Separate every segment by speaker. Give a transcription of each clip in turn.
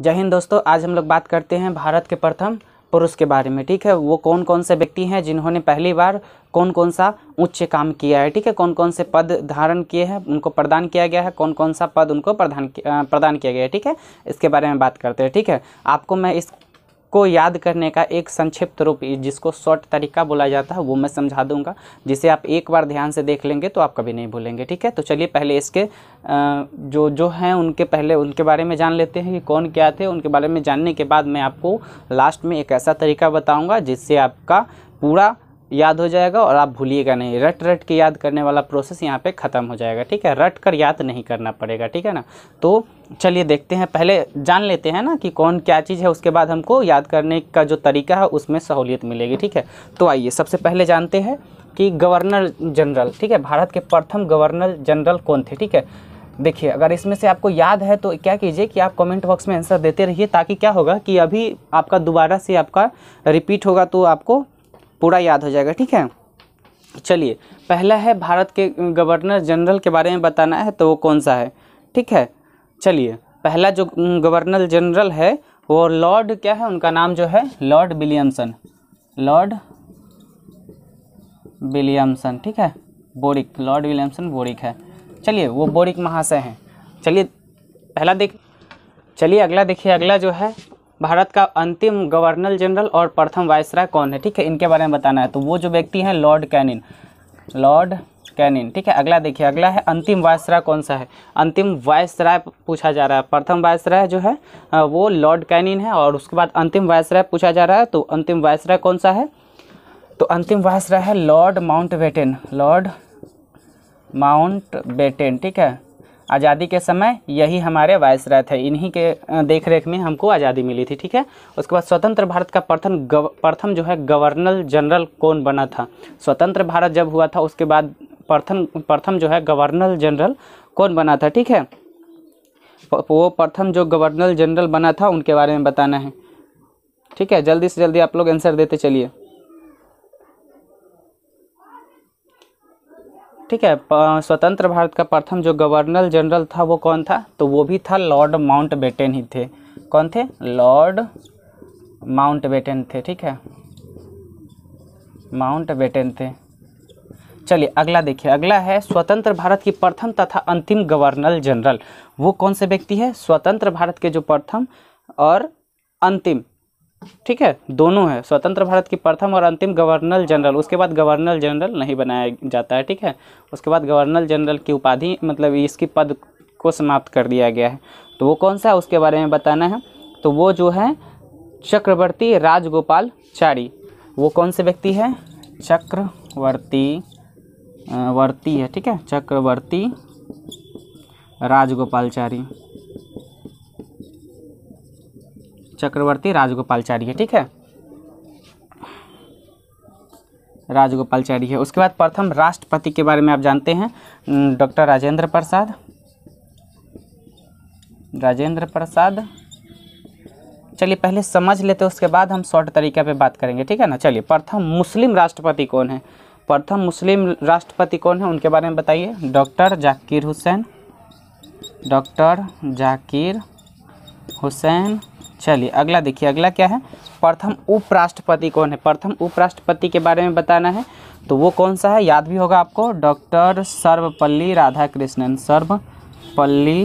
Speaker 1: जय हिंद दोस्तों आज हम लोग बात करते हैं भारत के प्रथम पुरुष के बारे में ठीक है वो कौन कौन से व्यक्ति हैं जिन्होंने पहली बार कौन कौन सा उच्च काम किया है ठीक है कौन कौन से पद धारण किए हैं उनको प्रदान किया गया है कौन कौन सा पद उनको प्रदान प्रदान किया गया है ठीक है इसके बारे में बात करते हैं ठीक है आपको मैं इस को याद करने का एक संक्षिप्त रूप जिसको शॉर्ट तरीका बोला जाता है वो मैं समझा दूंगा जिसे आप एक बार ध्यान से देख लेंगे तो आप कभी नहीं भूलेंगे ठीक है तो चलिए पहले इसके जो जो हैं उनके पहले उनके बारे में जान लेते हैं कि कौन क्या थे उनके बारे में जानने के बाद मैं आपको लास्ट में एक ऐसा तरीका बताऊँगा जिससे आपका पूरा याद हो जाएगा और आप भूलिएगा नहीं रट रट के याद करने वाला प्रोसेस यहाँ पे ख़त्म हो जाएगा ठीक है रट कर याद नहीं करना पड़ेगा ठीक है ना तो चलिए देखते हैं पहले जान लेते हैं ना कि कौन क्या चीज़ है उसके बाद हमको याद करने का जो तरीका है उसमें सहूलियत मिलेगी ठीक है तो आइए सबसे पहले जानते हैं कि गवर्नर जनरल ठीक है भारत के प्रथम गवर्नर जनरल कौन थे ठीक है देखिए अगर इसमें से आपको याद है तो क्या कीजिए कि आप कमेंट बॉक्स में आंसर देते रहिए ताकि क्या होगा कि अभी आपका दोबारा से आपका रिपीट होगा तो आपको पूरा याद हो जाएगा ठीक है चलिए पहला है भारत के गवर्नर जनरल के बारे में बताना है तो वो कौन सा है ठीक है चलिए पहला जो गवर्नर जनरल है वो लॉर्ड क्या है उनका नाम जो है लॉर्ड विलियमसन लॉर्ड विलियमसन ठीक है बोरिक लॉर्ड विलियमसन बोरिक है चलिए वो बोरिक महाशय हैं चलिए पहला देख चलिए अगला देखिए अगला जो है भारत का अंतिम गवर्नर जनरल और प्रथम वायसराय कौन है ठीक है इनके बारे में बताना है तो वो जो व्यक्ति हैं लॉर्ड कैनिन लॉर्ड कैनिन ठीक है अगला देखिए अगला है अंतिम वायसराय कौन सा है अंतिम वायसराय पूछा जा रहा है प्रथम वायसराय जो है वो लॉर्ड कैनिन है और उसके बाद अंतिम वायसराय पूछा जा रहा है तो अंतिम वायसराय कौन सा है तो अंतिम वायसराय है lord Mountbatten lord Mountbatten ठीक है आज़ादी के समय यही हमारे राय थे इन्हीं के देख रेख में हमको आज़ादी मिली थी ठीक है उसके बाद स्वतंत्र भारत का प्रथम गव, प्रथम जो है गवर्नर जनरल कौन बना था स्वतंत्र भारत जब हुआ था उसके बाद प्रथम प्रथम जो है गवर्नर जनरल कौन बना था ठीक है वो प्रथम जो गवर्नर जनरल बना था उनके बारे में बताना है ठीक है जल्दी से जल्दी आप लोग आंसर देते चलिए ठीक है स्वतंत्र भारत का प्रथम जो गवर्नर जनरल था वो कौन था तो वो भी था लॉर्ड बेटेन ही थे कौन थे लॉर्ड माउंटबेटन थे ठीक है बेटेन थे चलिए अगला देखिए अगला है स्वतंत्र भारत की प्रथम तथा अंतिम गवर्नर जनरल वो कौन से व्यक्ति है स्वतंत्र भारत के जो प्रथम और अंतिम ठीक है दोनों है स्वतंत्र भारत की प्रथम और अंतिम गवर्नर जनरल उसके बाद गवर्नर जनरल नहीं बनाया जाता है ठीक है उसके बाद गवर्नर जनरल की उपाधि मतलब इसकी पद को समाप्त कर दिया गया है तो वो कौन सा है उसके बारे में बताना है तो वो जो है चक्रवर्ती राजगोपाल चारी वो कौन से व्यक्ति है चक्रवर्ती वर्ती है ठीक है चक्रवर्ती राजगोपालचारी चक्रवर्ती राजगोपालचार्य ठीक है राजगोपालचार्य है उसके बाद प्रथम राष्ट्रपति के बारे में आप जानते हैं डॉक्टर राजेंद्र प्रसाद राजेंद्र प्रसाद चलिए पहले समझ लेते हैं उसके बाद हम शॉर्ट तरीका पे बात करेंगे ठीक है ना चलिए प्रथम मुस्लिम राष्ट्रपति कौन है प्रथम मुस्लिम राष्ट्रपति कौन है उनके बारे में बताइए डॉक्टर जाकिर हुसैन डॉक्टर जाकिर हुसैन चलिए अगला देखिए अगला क्या है प्रथम उपराष्ट्रपति कौन है प्रथम उपराष्ट्रपति के बारे में बताना है तो वो कौन सा है याद भी होगा आपको doctor Sarvepalli Radhakrishnan Sarvepalli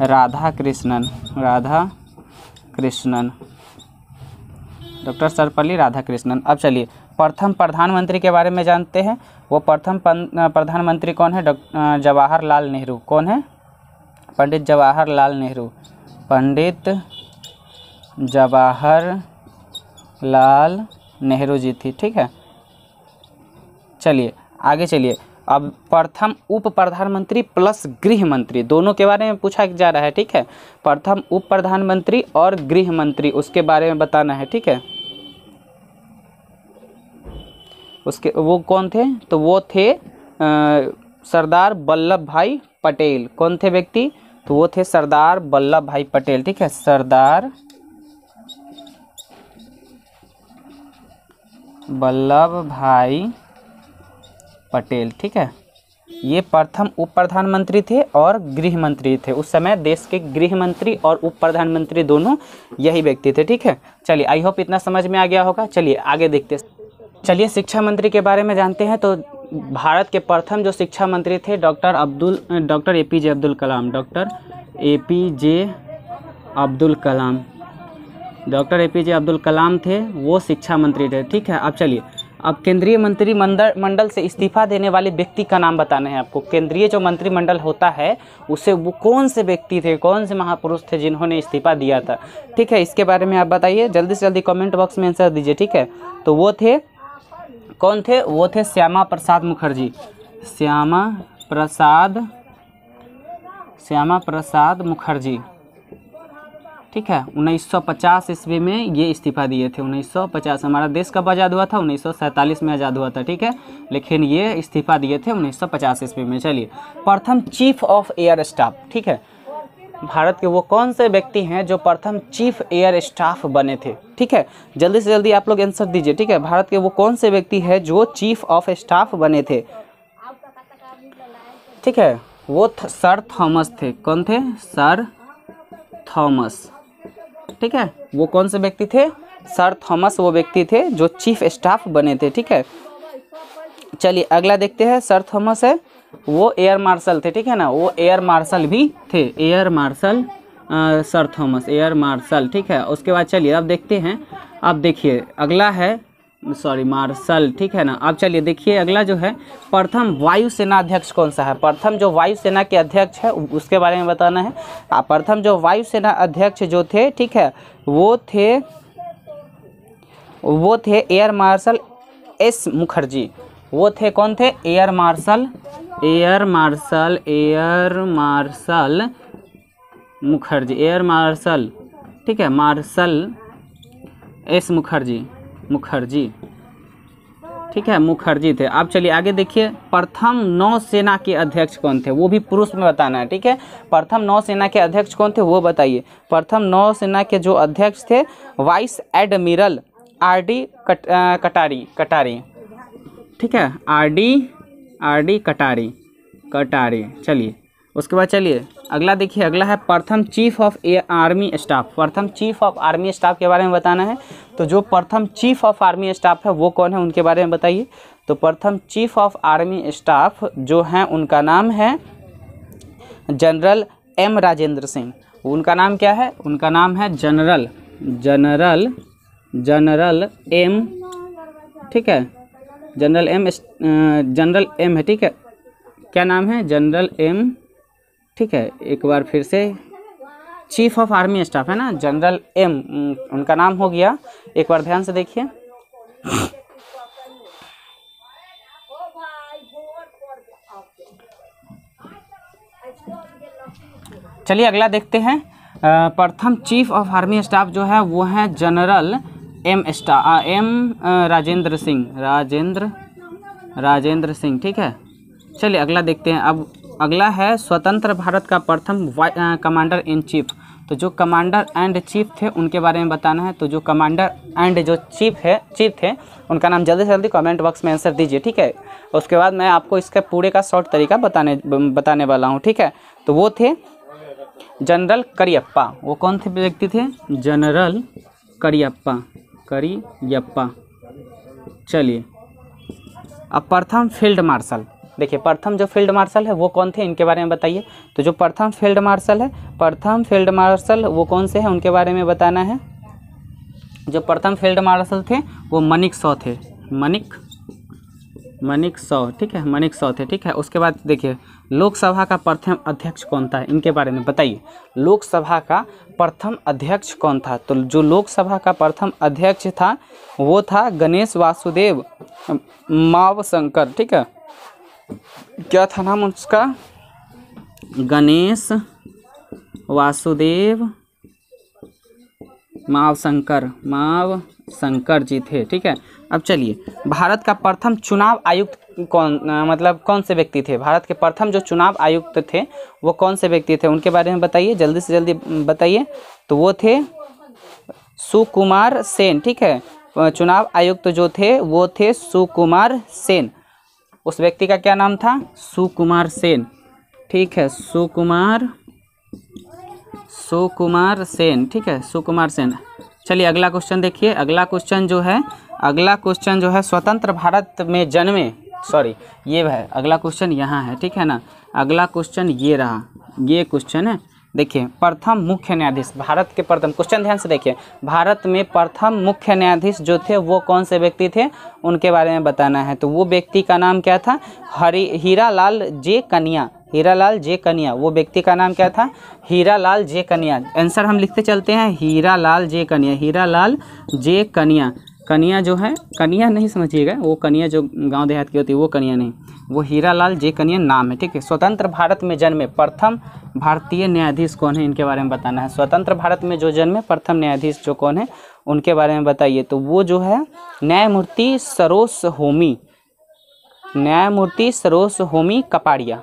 Speaker 1: Radhakrishnan Radhakrishnan doctor Sarvepalli Radhakrishnan अब चलिए प्रथम प्रधानमंत्री के बारे में जानते हैं वो प्रथम प्रधानमंत्री कौन है जवाहरलाल नेहरू कौन है पंडित जवाहरलाल नेहरू पंडित जवाहर लाल नेहरू जी थी ठीक है चलिए आगे चलिए अब प्रथम उप प्रधानमंत्री प्लस गृह मंत्री दोनों के बारे में पूछा जा रहा है ठीक है प्रथम उप प्रधानमंत्री और गृह मंत्री उसके बारे में बताना है ठीक है उसके वो कौन थे तो वो थे सरदार वल्लभ भाई पटेल कौन थे व्यक्ति तो वो थे सरदार वल्लभ भाई पटेल ठीक है सरदार वल्लभ भाई पटेल ठीक है ये प्रथम उप प्रधानमंत्री थे और गृह मंत्री थे उस समय देश के गृह मंत्री और उप प्रधानमंत्री दोनों यही व्यक्ति थे ठीक है चलिए आई होप इतना समझ में आ गया होगा चलिए आगे देखते चलिए शिक्षा मंत्री के बारे में जानते हैं तो भारत के प्रथम जो शिक्षा मंत्री थे doctor Abdul doctor A P J Abdul Kalam doctor A P J Abdul Kalam doctor A P J Abdul Kalam थे वो शिक्षा मंत्री थे ठीक है अब चलिए अब केंद्रीय मंत्रिमंडल मंडल से इस्तीफा देने वाले व्यक्ति का नाम बताना है आपको केंद्रीय जो मंत्रिमंडल होता है उसे वो कौन से व्यक्ति थे कौन से महापुरुष थे जिन्होंने इस्तीफा दिया था ठीक है इसके बारे में आप बताइए जल्दी से जल्दी कमेंट बॉक्स में आंसर दीजिए ठीक है तो वो थे कौन थे वो थे श्यामा प्रसाद मुखर्जी श्यामा प्रसाद श्यामा प्रसाद मुखर्जी ठीक है 1950 ईस्वी में ये इस्तीफा दिए थे 1950 हमारा देश कब आज़ाद हुआ था 1947 में आज़ाद हुआ था ठीक है लेकिन ये इस्तीफा दिए थे 1950 ईस्वी में चलिए प्रथम चीफ ऑफ एयर स्टाफ ठीक है भारत के वो कौन से व्यक्ति हैं जो प्रथम चीफ एयर स्टाफ बने थे ठीक है जल्दी से जल्दी आप लोग आंसर दीजिए ठीक है भारत के वो कौन से व्यक्ति है जो चीफ ऑफ स्टाफ बने थे ठीक है वो सर थॉमस थे कौन थे सर थॉमस ठीक है वो कौन से व्यक्ति थे सर थॉमस वो व्यक्ति थे जो चीफ स्टाफ बने थे ठीक है चलिए अगला देखते हैं सर थॉमस है वो एयर मार्शल थे ठीक है ना वो एयर मार्शल भी थे air marshal sir Thomas air marshal ठीक है उसके बाद चलिए अब देखते हैं अब देखिए अगला है सॉरी मार्शल ठीक है ना अब चलिए देखिए अगला जो है प्रथम वायुसेना अध्यक्ष कौन सा है प्रथम जो वायुसेना के अध्यक्ष है उसके बारे में बताना है प्रथम जो वायुसेना अध्यक्ष जो थे ठीक है वो थे वो थे एयर मार्शल एस मुखर्जी वो थे कौन थे air marshal air marshal air marshal Mukherjee air marshal ठीक है मार्शल एस मुखर्जी मुखर्जी ठीक है मुखर्जी थे अब चलिए आगे देखिए प्रथम नौसेना के अध्यक्ष कौन थे वो भी पुरुष में बताना है ठीक है प्रथम नौसेना के अध्यक्ष कौन थे वो बताइए प्रथम नौसेना के जो अध्यक्ष थे वाइस एडमिरल आर डी कट, कटारी कटारी ठीक है आर डी आर डी कटारी कटारी चलिए उसके बाद चलिए अगला देखिए अगला है प्रथम चीफ ऑफ आर्मी स्टाफ प्रथम चीफ ऑफ आर्मी स्टाफ के बारे में बताना है तो जो प्रथम चीफ ऑफ आर्मी स्टाफ है वो कौन है उनके बारे में बताइए तो प्रथम चीफ ऑफ आर्मी स्टाफ जो हैं उनका नाम है जनरल एम राजेंद्र सिंह उनका नाम क्या है उनका नाम है जनरल जनरल जनरल एम ठीक है जनरल एम जनरल एम है ठीक है क्या नाम है जनरल एम ठीक है एक बार फिर से चीफ ऑफ आर्मी स्टाफ है ना जनरल एम उनका नाम हो गया एक बार ध्यान से देखिए चलिए अगला देखते हैं प्रथम चीफ ऑफ आर्मी स्टाफ जो है वो है जनरल एम स्टा एम राजेंद्र सिंह राजेंद्र राजेंद्र सिंह ठीक है चलिए अगला देखते हैं अब अगला है स्वतंत्र भारत का प्रथम कमांडर इन चीफ तो जो कमांडर एंड चीफ थे उनके बारे में बताना है तो जो कमांडर एंड जो चीफ है चीफ थे उनका नाम जल्दी से जल्दी कमेंट बॉक्स में आंसर दीजिए ठीक है उसके बाद मैं आपको इसका पूरे का शॉर्ट तरीका बताने बताने वाला हूँ ठीक है तो वो थे जनरल करियप्पा वो कौन थे व्यक्ति थे जनरल करियप्पा करियप्पा चलिए अब प्रथम फील्ड मार्शल देखिए प्रथम जो फील्ड मार्शल है वो कौन थे इनके बारे में बताइए तो जो प्रथम फील्ड मार्शल है प्रथम फील्ड मार्शल वो कौन से हैं उनके बारे में बताना है जो प्रथम फील्ड मार्शल थे वो मनिक सौ थे मनिक मनिक सौ ठीक है मनिक सौ थे ठीक है उसके बाद देखिए लोकसभा का प्रथम अध्यक्ष कौन था इनके बारे में बताइए लोकसभा का प्रथम अध्यक्ष कौन था तो जो लोकसभा का प्रथम अध्यक्ष था वो था गणेश वासुदेव मावशंकर ठीक है क्या था नाम उसका गणेश वासुदेव माव शंकर माव शंकर जी थे ठीक है अब चलिए भारत का प्रथम चुनाव आयुक्त कौन मतलब कौन से व्यक्ति थे भारत के प्रथम जो चुनाव आयुक्त थे वो कौन से व्यक्ति थे उनके बारे में बताइए जल्दी से जल्दी बताइए तो वो थे सुकुमार सेन ठीक है चुनाव आयुक्त जो थे वो थे सुकुमार सेन उस व्यक्ति का क्या नाम था सुकुमार सेन ठीक है सुकुमार सुकुमार सेन ठीक है सुकुमार सेन चलिए अगला क्वेश्चन देखिए अगला क्वेश्चन जो है अगला क्वेश्चन जो है स्वतंत्र भारत में जन्मे सॉरी ये है अगला क्वेश्चन यहाँ है ठीक है ना अगला क्वेश्चन ये रहा ये क्वेश्चन है देखिए प्रथम मुख्य न्यायाधीश भारत के प्रथम क्वेश्चन ध्यान से देखिए भारत में प्रथम मुख्य न्यायाधीश जो थे वो कौन से व्यक्ति थे उनके बारे में बताना है तो वो व्यक्ति का नाम क्या था हरी हीरा लाल जे कन्या लाल जे कन्या वो व्यक्ति का नाम क्या था हीरा लाल जे कन्या आंसर हम लिखते चलते हैं हीरा लाल जे कन्या लाल जे कन्या कनिया जो है कनिया नहीं समझिएगा वो कनिया जो गांव देहात की होती है वो कनिया नहीं वो हीरा लाल जे कनिया नाम है ठीक है स्वतंत्र भारत में जन्मे प्रथम भारतीय न्यायाधीश कौन है इनके बारे में बताना है स्वतंत्र भारत में जो जन्मे प्रथम न्यायाधीश जो कौन है उनके बारे में बताइए तो वो जो है न्यायमूर्ति सरोस होमी न्यायमूर्ति सरोस होमी कपाड़िया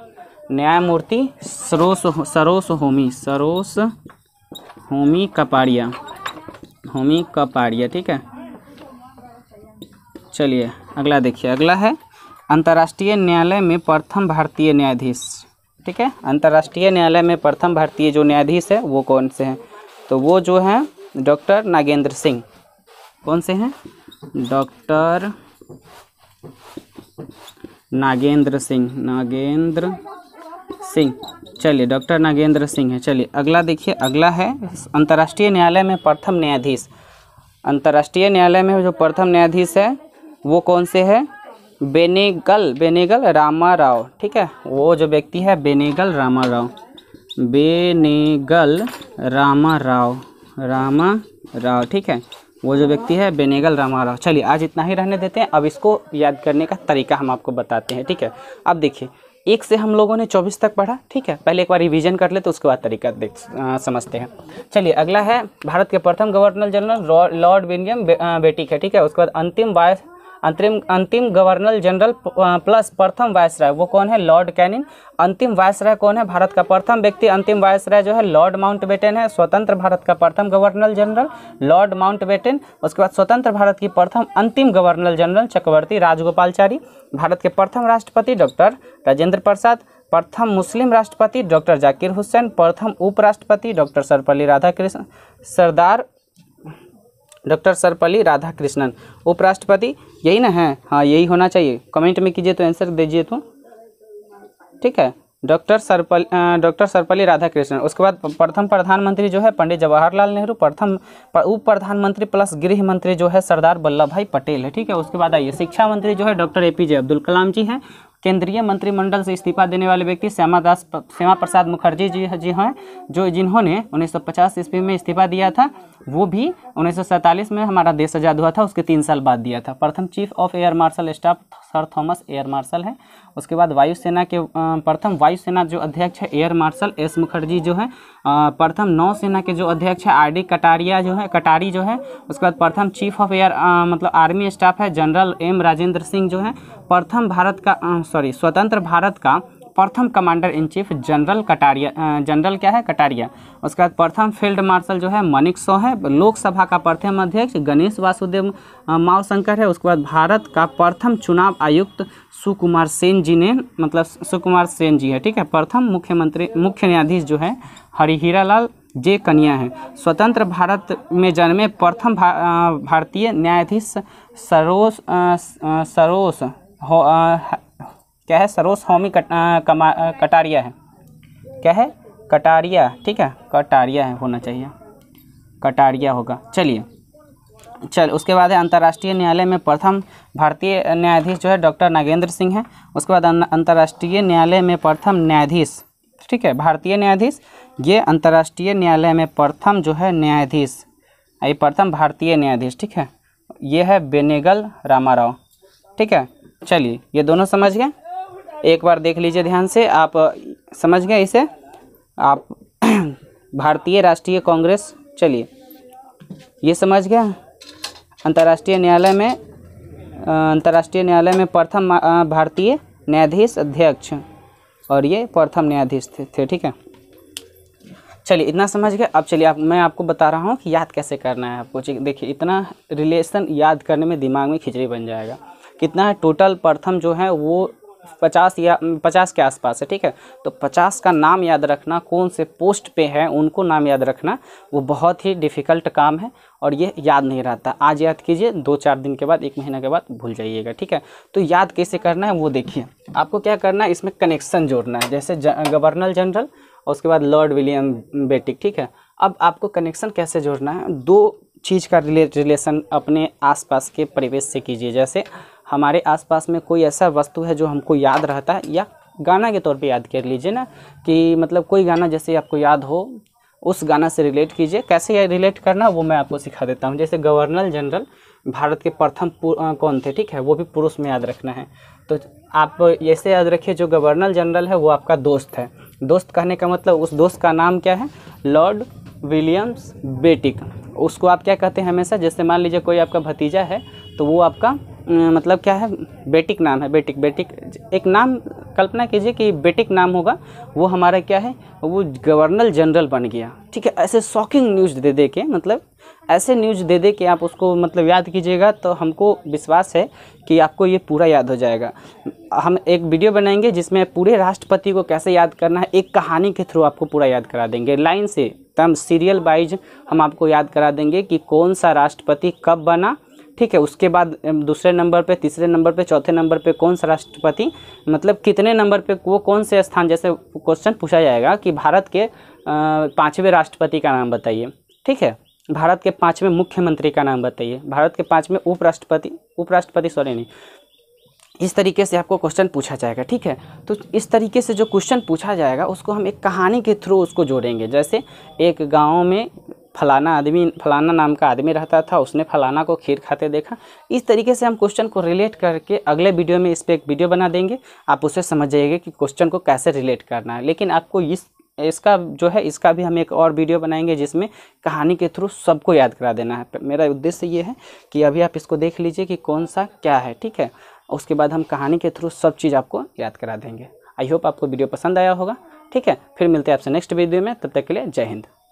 Speaker 1: न्यायमूर्ति सरोस सरोस होमी सरोस होमी कपाड़िया होमी कपाड़िया ठीक है चलिए अगला देखिए अगला है अंतर्राष्ट्रीय न्यायालय में प्रथम भारतीय न्यायाधीश ठीक है अंतर्राष्ट्रीय न्यायालय में प्रथम भारतीय जो न्यायाधीश है वो कौन से हैं तो वो जो हैं डॉक्टर नागेंद्र सिंह कौन से हैं डॉक्टर नागेंद्र सिंह नागेंद्र सिंह चलिए डॉक्टर नागेंद्र सिंह है चलिए अगला देखिए अगला है अंतर्राष्ट्रीय न्यायालय में प्रथम न्यायाधीश अंतर्राष्ट्रीय न्यायालय में जो प्रथम न्यायाधीश है वो कौन से है बेनेगल बेनेगल रामा राव ठीक है वो जो व्यक्ति है बेनेगल रामा राव बेनेगल रामा राव रामा राव ठीक है वो जो व्यक्ति है बेनेगल रामा राव चलिए आज इतना ही रहने देते हैं अब इसको याद करने का तरीका हम आपको बताते हैं ठीक है अब देखिए एक से हम लोगों ने चौबीस तक पढ़ा ठीक है पहले एक बार रिवीजन कर ले तो उसके बाद तरीका देख आ, समझते हैं चलिए अगला है भारत के प्रथम गवर्नर जनरल लॉर्ड विलियम बे, बेटिक है ठीक है उसके बाद अंतिम वायस अंतरिम अंतिम गवर्नर जनरल प्लस प्रथम वायसराय वो कौन है लॉर्ड कैनिन अंतिम वायसराय कौन है भारत का प्रथम व्यक्ति अंतिम वायसराय जो है लॉर्ड माउंटबेटन है स्वतंत्र भारत का प्रथम गवर्नर जनरल लॉर्ड माउंटबेटन उसके बाद स्वतंत्र भारत की प्रथम अंतिम गवर्नर जनरल चक्रवर्ती राजगोपालचारी भारत के प्रथम राष्ट्रपति डॉक्टर राजेंद्र प्रसाद प्रथम मुस्लिम राष्ट्रपति डॉक्टर जाकिर हुसैन प्रथम उपराष्ट्रपति डॉक्टर सर्वपल्ली राधाकृष्ण सरदार डॉक्टर सर्वपल्ली राधाकृष्णन उपराष्ट्रपति यही ना है हाँ यही होना चाहिए कमेंट में कीजिए तो आंसर दीजिए तो ठीक है डॉक्टर सर्वपल डॉक्टर सर्वपल्ली राधाकृष्णन उसके बाद प्रथम प्रधानमंत्री जो है पंडित जवाहरलाल नेहरू प्रथम उप प्रधानमंत्री प्लस गृह मंत्री जो है सरदार वल्लभ भाई पटेल है ठीक है उसके बाद आइए शिक्षा मंत्री जो है doctor A P J Abdul Kalam ji हैं केंद्रीय मंत्रिमंडल से इस्तीफा देने वाले व्यक्ति श्यामा दास श्यामा प्रसाद मुखर्जी जी जी हैं जो जिन्होंने 1950 ईस्वी में इस्तीफा दिया था वो भी उन्नीस में हमारा देश आज़ाद हुआ था उसके तीन साल बाद दिया था प्रथम chief of air marshal staff sir Thomas air marshal है उसके बाद वायुसेना के प्रथम वायुसेना जो अध्यक्ष है एयर मार्शल एस मुखर्जी जो है प्रथम नौसेना के जो अध्यक्ष है आर डी कटारिया जो है कटारी जो है उसके बाद प्रथम चीफ ऑफ एयर मतलब आर्मी स्टाफ है जनरल एम राजेंद्र सिंह जो है प्रथम भारत का सॉरी स्वतंत्र भारत का प्रथम commander in chief general Kataria general क्या है कटारिया उसके बाद प्रथम फील्ड मार्शल जो है मनिक सौ है लोकसभा का प्रथम अध्यक्ष गणेश वासुदेव मावशंकर है उसके बाद भारत का प्रथम चुनाव आयुक्त सुकुमार सेन जी ने मतलब सुकुमार सेन जी है ठीक है प्रथम मुख्यमंत्री मुख्य न्यायाधीश जो है हरिहीरा लाल जे कन्या है स्वतंत्र भारत में जन्मे प्रथम भारतीय न्यायाधीश सरोस सरोस हो, क्या है सरोस होमी कट, आ, कमा आ, कटारिया है क्या है कटारिया ठीक है कटारिया है होना चाहिए कटारिया होगा चलिए चल उसके बाद है अंतर्राष्ट्रीय न्यायालय में प्रथम भारतीय न्यायाधीश जो है डॉक्टर नागेंद्र सिंह है उसके बाद अंतर्राष्ट्रीय न्यायालय में प्रथम न्यायाधीश ठीक है भारतीय न्यायाधीश ये अंतर्राष्ट्रीय न्यायालय में प्रथम जो है न्यायाधीश ये प्रथम भारतीय न्यायाधीश ठीक है ये है बेनेगल रामाराव ठीक है चलिए ये दोनों समझ गए एक बार देख लीजिए ध्यान से आप समझ गए इसे आप भारतीय राष्ट्रीय कांग्रेस चलिए ये समझ गया अंतर्राष्ट्रीय न्यायालय में अंतर्राष्ट्रीय न्यायालय में प्रथम भारतीय न्यायाधीश अध्यक्ष और ये प्रथम न्यायाधीश थे, थे ठीक है चलिए इतना समझ गए अब चलिए आप मैं आपको बता रहा हूँ कि याद कैसे करना है आपको देखिए इतना रिलेशन याद करने में दिमाग में खिचड़ी बन जाएगा कितना है टोटल प्रथम जो है वो पचास या पचास के आसपास है ठीक है तो पचास का नाम याद रखना कौन से पोस्ट पे है उनको नाम याद रखना वो बहुत ही डिफ़िकल्ट काम है और ये याद नहीं रहता आज याद कीजिए दो चार दिन के बाद एक महीने के बाद भूल जाइएगा ठीक है तो याद कैसे करना है वो देखिए आपको क्या करना है इसमें कनेक्शन जोड़ना है जैसे गवर्नर जनरल और उसके बाद लॉर्ड विलियम बेटिक ठीक है अब आपको कनेक्शन कैसे जोड़ना है दो चीज़ का रिले रिलेशन अपने आसपास के परिवेश से कीजिए जैसे हमारे आसपास में कोई ऐसा वस्तु है जो हमको याद रहता है या गाना के तौर पे याद कर लीजिए ना कि मतलब कोई गाना जैसे आपको याद हो उस गाना से रिलेट कीजिए कैसे रिलेट करना वो मैं आपको सिखा देता हूँ जैसे गवर्नर जनरल भारत के प्रथम कौन थे ठीक है वो भी पुरुष में याद रखना है तो आप ऐसे याद रखिए जो गवर्नर जनरल है वो आपका दोस्त है दोस्त कहने का मतलब उस दोस्त का नाम क्या है लॉर्ड विलियम्स बेटिक उसको आप क्या कहते हैं हमेशा जैसे मान लीजिए कोई आपका भतीजा है तो वो आपका मतलब क्या है बेटिक नाम है बेटिक बेटिक एक नाम कल्पना कीजिए कि बेटिक नाम होगा वो हमारा क्या है वो गवर्नर जनरल बन गया ठीक है ऐसे शॉकिंग न्यूज़ दे दे के मतलब ऐसे न्यूज़ दे दे के आप उसको मतलब याद कीजिएगा तो हमको विश्वास है कि आपको ये पूरा याद हो जाएगा हम एक वीडियो बनाएंगे जिसमें पूरे राष्ट्रपति को कैसे याद करना है एक कहानी के थ्रू आपको पूरा याद करा देंगे लाइन से तम सीरियल वाइज हम आपको याद करा देंगे कि कौन सा राष्ट्रपति कब बना ठीक है उसके बाद दूसरे नंबर पे तीसरे नंबर पे चौथे नंबर पे कौन सा राष्ट्रपति मतलब कितने नंबर पे वो कौन से स्थान जैसे क्वेश्चन पूछा जाएगा कि भारत के पाँचवें राष्ट्रपति का नाम बताइए ठीक है भारत के पाँचवें मुख्यमंत्री का नाम बताइए भारत के पाँचवें उपराष्ट्रपति उपराष्ट्रपति सॉरी नहीं इस तरीके से आपको क्वेश्चन पूछा जाएगा ठीक है तो इस तरीके से जो क्वेश्चन पूछा जाएगा उसको हम एक कहानी के थ्रू उसको जोड़ेंगे जैसे एक गांव में फलाना आदमी फलाना नाम का आदमी रहता था उसने फलाना को खीर खाते देखा इस तरीके से हम क्वेश्चन को रिलेट करके अगले वीडियो में इस पर एक वीडियो बना देंगे आप उसे समझ जाइएगा कि क्वेश्चन को कैसे रिलेट करना है लेकिन आपको इस इसका जो है इसका भी हम एक और वीडियो बनाएंगे जिसमें कहानी के थ्रू सबको याद करा देना है मेरा उद्देश्य ये है कि अभी आप इसको देख लीजिए कि कौन सा क्या है ठीक है उसके बाद हम कहानी के थ्रू सब चीज़ आपको याद करा देंगे आई होप आपको वीडियो पसंद आया होगा ठीक है फिर मिलते हैं आपसे नेक्स्ट वीडियो में तब तक के लिए जय हिंद